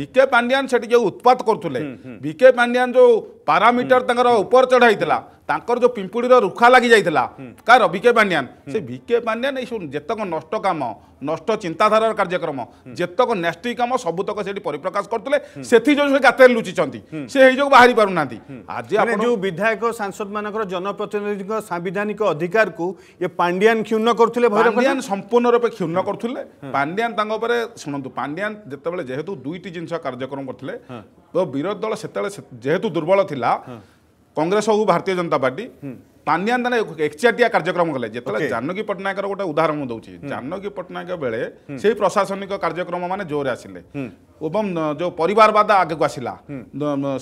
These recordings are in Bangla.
ବିକେ ପାଣ୍ଡିଆନ ସେଠି ଯେଉଁ ଉତ୍ପାତ କରୁଥିଲେ ବିକେ ପାଣ୍ଡିଆନ ଯେଉଁ ପାରାମିଟର ତାଙ୍କର ଉପର ଚଢ଼ାଇଥିଲା ତାଙ୍କର ଯେଉଁ ପିମ୍ପୁଡ଼ିର ରୁଖା ଲାଗିଯାଇଥିଲା କାହାର ଭିକେ ପାଣ୍ଡିଆନ ସେ ଭିକେ ପାଣ୍ଡିଆନ ଏଇ ସବୁ ଯେତେକ ନଷ୍ଟ କାମ ନଷ୍ଟ ଚିନ୍ତାଧାରାର କାର୍ଯ୍ୟକ୍ରମ ଯେତେକ ନେଷ୍ଟି କାମ ସବୁତକ ସେଠି ପରିପ୍ରକାଶ କରୁଥିଲେ ସେଥି ଯୋଗୁଁ ସେ ଗାତରେ ଲୁଚିଛନ୍ତି ସେ ଏଇ ଯୋଗୁଁ ବାହାରି ପାରୁନାହାନ୍ତି ଆଜି ଆପଣ ଯେଉଁ ବିଧାୟକ ସାଂସଦମାନଙ୍କର ଜନପ୍ରତିନିଧିଙ୍କ ସାମ୍ବିଧାନିକ ଅଧିକାରକୁ ଏ ପାଣ୍ଡିଆନ କ୍ଷୁଣ୍ଣ କରୁଥିଲେ ପାଣ୍ଡିଆନ ସମ୍ପୂର୍ଣ୍ଣ ରୂପେ କ୍ଷୁଣ୍ଣ କରୁଥିଲେ ପାଣ୍ଡିଆନ ତାଙ୍କ ଉପରେ ଶୁଣନ୍ତୁ ପାଣ୍ଡିଆନ ଯେତେବେଳେ ଯେହେତୁ ଦୁଇଟି ଜିନିଷ କାର୍ଯ୍ୟକ୍ରମ କରିଥିଲେ ତ ବିରୋଧୀ ଦଳ ସେତେବେଳେ ଯେହେତୁ ଦୁର୍ବଳ ଥିଲା କଂଗ୍ରେସ ହଉ ଭାରତୀୟ ଜନତା ପାର୍ଟି ପାନିଆନ୍ ତାନେ ଏକଚାଟିଆ କାର୍ଯ୍ୟକ୍ରମ କଲେ ଯେତେବେଳେ ଜାନକୀ ପଟ୍ଟନାୟକର ଗୋଟେ ଉଦାହରଣ ମୁଁ ଦଉଛି ଜାନକୀ ପଟ୍ଟନାୟକ ବେଳେ ସେଇ ପ୍ରଶାସନିକ କାର୍ଯ୍ୟକ୍ରମ ମାନେ ଜୋରରେ ଆସିଲେ ଏବଂ ଯେଉଁ ପରିବାରବାଦ ଆଗକୁ ଆସିଲା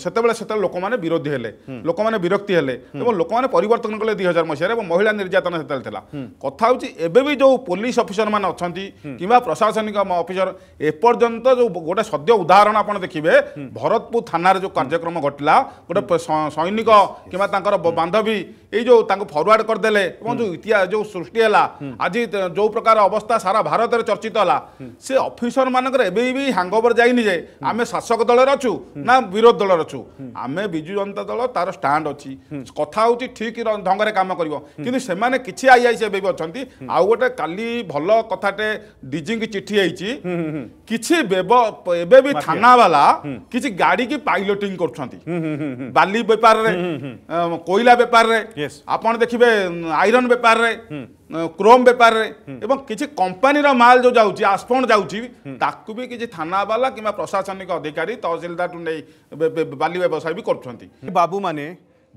ସେତେବେଳେ ସେତେବେଳେ ଲୋକମାନେ ବିରୋଧୀ ହେଲେ ଲୋକମାନେ ବିରକ୍ତି ହେଲେ ଏବଂ ଲୋକମାନେ ପରିବର୍ତ୍ତନ କଲେ ଦୁଇ ହଜାର ମସିହାରେ ଏବଂ ମହିଳା ନିର୍ଯାତନା ସେତେବେଳେ ଥିଲା କଥା ହେଉଛି ଏବେ ବି ଯେଉଁ ପୋଲିସ ଅଫିସରମାନେ ଅଛନ୍ତି କିମ୍ବା ପ୍ରଶାସନିକ ଅଫିସର ଏପର୍ଯ୍ୟନ୍ତ ଯେଉଁ ଗୋଟେ ସଦ୍ୟ ଉଦାହରଣ ଆପଣ ଦେଖିବେ ଭରତପୁର ଥାନାରେ ଯେଉଁ କାର୍ଯ୍ୟକ୍ରମ ଘଟିଲା ଗୋଟେ ସୈନିକ କିମ୍ବା ତାଙ୍କର ବାନ୍ଧବୀ ଏଇ ଯେଉଁ ତାଙ୍କୁ ଫରୱାର୍ଡ କରିଦେଲେ ଏବଂ ଯେଉଁ ଇତିହାସ ଯେଉଁ ସୃଷ୍ଟି ହେଲା ଆଜି ଯେଉଁ ପ୍ରକାର ଅବସ୍ଥା ସାରା ଭାରତରେ ଚର୍ଚ୍ଚିତ ହେଲା ସେ ଅଫିସରମାନଙ୍କର ଏବେ ବି ହ୍ୟାଙ୍ଗ ଓଭର୍ ଯାଇ ଯାଇନି ଯେ ଆମେ ଶାସକ ଦଳରେ ଅଛୁ ନା ବିରୋଧ ଦଳରେ ଅଛୁ ଆମେ ବିଜୁ ଜନତା ଦଳ ତାର ଷ୍ଟାଣ୍ଡ ଅଛି କଥା ହେଉଛି ଠିକ୍ ଢଙ୍ଗରେ କାମ କରିବ କିନ୍ତୁ ସେମାନେ କିଛି ଆଇଆଇସି ଏବେ ବି ଅଛନ୍ତି ଆଉ ଗୋଟେ କାଲି ଭଲ କଥାଟେ ଡିଜିଙ୍କି ଚିଠି ହେଇଛି କିଛି ଏବେ ବି ଥାନାବାଲା କିଛି ଗାଡ଼ିକି ପାଇଲଟିଂ କରୁଛନ୍ତି ବାଲି ବେପାରରେ କୋଇଲା ବେପାରରେ ଆପଣ ଦେଖିବେ ଆଇରନ୍ ବେପାରରେ ক্রোম বেপারে এবং কিছু কোম্পানির মাল যে যাচ্ছে আসফোন যাচ্ছে তাকে বি কিছু থানাবালা কিংবা প্রশাসনিক অধিকারী তহসিলদার নেই বালি ব্যবসায় বি করছেন বাবু মানে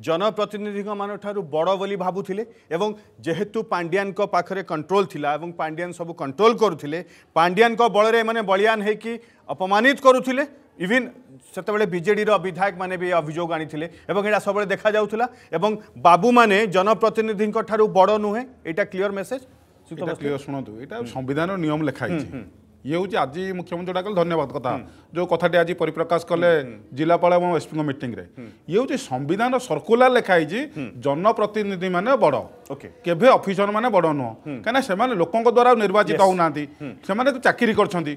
জনপ্রতিনিধিঠার বড় বলে ভাবুলে এবং যেহেতু পাণ্ডিয়ান পাখে কন্ট্রোল লা এবং পাণ্ডিয়ান সবু কন্ট্রোল করুলে পাণ্ডিয়ান বলরে এমানে বলিয়ান হয়েকি অপমানিত করুলে ইভিন সেতবে বিজেডির বিধায়ক মানে বি অভিযোগ আনিলে এবং এটা সবুলে দেখা যাওয়া এবং বাবু মানে জনপ্রতিনিধি বড় নুহে এটা ক্লিয়র মেসেজ ক্লিয়র শুণতু এটা সংবিধান নিয়ম লেখা হয়েছে ইয়ে হচ্ছে আজ মুখ্যমন্ত্রী ডাকলে ধন্যবাদ কথা ଯେଉଁ କଥାଟି ଆଜି ପରିପ୍ରକାଶ କଲେ ଜିଲ୍ଲାପାଳ ଏବଂ ଏସ୍ପିଙ୍କ ମିଟିଂରେ ଇଏ ହେଉଛି ସମ୍ବିଧାନର ସର୍କୁଲାର ଲେଖା ହେଇଛି ଜନପ୍ରତିନିଧିମାନେ ବଡ଼ କେବେ ଅଫିସର ମାନେ ବଡ଼ ନୁହଁ କାହିଁକିନା ସେମାନେ ଲୋକଙ୍କ ଦ୍ୱାରା ନିର୍ବାଚିତ ହେଉନାହାନ୍ତି ସେମାନେ ତ ଚାକିରି କରିଛନ୍ତି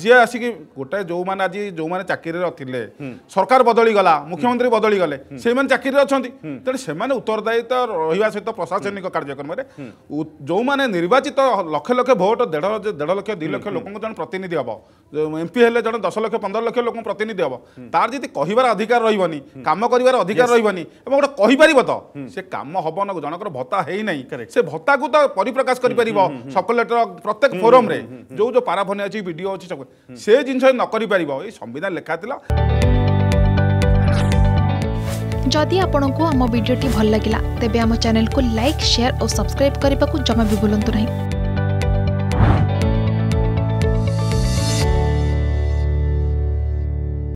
ଯିଏ ଆସିକି ଗୋଟାଏ ଯେଉଁମାନେ ଆଜି ଯେଉଁମାନେ ଚାକିରିରେ ଥିଲେ ସରକାର ବଦଳିଗଲା ମୁଖ୍ୟମନ୍ତ୍ରୀ ବଦଳିଗଲେ ସେମାନେ ଚାକିରିରେ ଅଛନ୍ତି ତେଣୁ ସେମାନେ ଉତ୍ତରଦାୟିତା ରହିବା ସହିତ ପ୍ରଶାସନିକ କାର୍ଯ୍ୟକ୍ରମରେ ଯେଉଁମାନେ ନିର୍ବାଚିତ ଲକ୍ଷ ଲକ୍ଷ ଭୋଟ ଦେଢ଼ ଦେଢ଼ ଲକ୍ଷ ଦୁଇ ଲକ୍ଷ ଲୋକଙ୍କ ଜଣେ ପ୍ରତିନିଧି ହେବ ଏମ୍ପି ହେଲେ ଜଣେ ଦଶ ଲକ୍ଷ লক্ষ পনেরো লক্ষ লোক প্রতিনিধি হব তার যদি কহবার অধিকার রহবনি কাম করবার অধিকার রহবনি এবং গোটা কহিপার তো সে কাম হব না জনকর ভত্তা হই না সে ভত্তা কু তো পরিপ্রকাশ করে সকলেটর প্রত্যেক ফোরমে যে যে পারাফনি অছি ভিডিও অছি সব সে জিনিস নকরি পারিব এই সংবিধান লেখা লা যদি আপনার আম ভিডিওটি ভাল লাগিলা তেবে আম চ্যানেলকে লাইক শেয়ার ও সবসক্রাইব করা জমা বি ভুলতু না